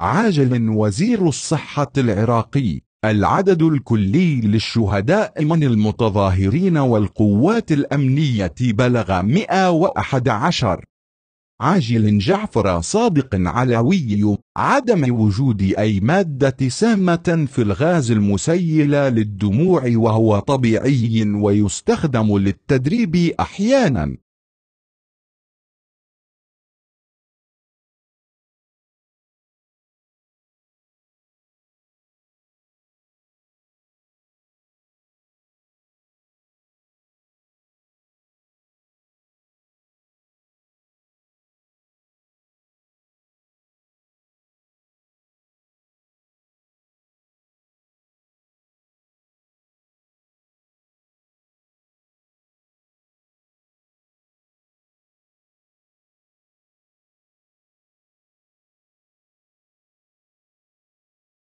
عاجل وزير الصحة العراقي العدد الكلي للشهداء من المتظاهرين والقوات الأمنية بلغ 111 عاجل جعفر صادق علوي عدم وجود أي مادة سامة في الغاز المسيل للدموع وهو طبيعي ويستخدم للتدريب أحيانا